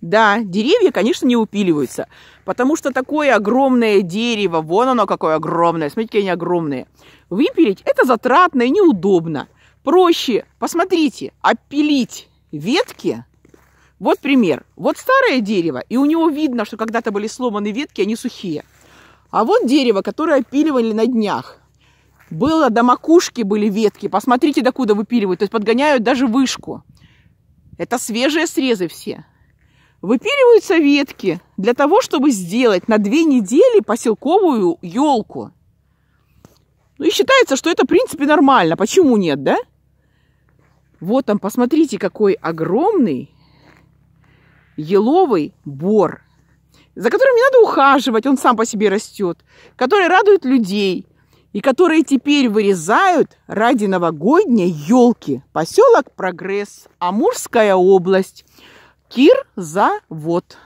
Да, деревья, конечно, не упиливаются, потому что такое огромное дерево, вон оно какое огромное, смотрите, какие они огромные. Выпилить это затратно и неудобно. Проще, посмотрите, опилить ветки. Вот пример. Вот старое дерево, и у него видно, что когда-то были сломаны ветки, они сухие. А вот дерево, которое опиливали на днях. Было до макушки были ветки. Посмотрите, докуда выпиливают. То есть подгоняют даже вышку. Это свежие срезы все выпиливаются ветки для того, чтобы сделать на две недели поселковую елку. Ну и считается, что это в принципе нормально. Почему нет, да? Вот там, посмотрите, какой огромный еловый бор, за которым не надо ухаживать, он сам по себе растет, который радует людей и которые теперь вырезают ради новогодней елки. Поселок Прогресс, Амурская область. Кир завод.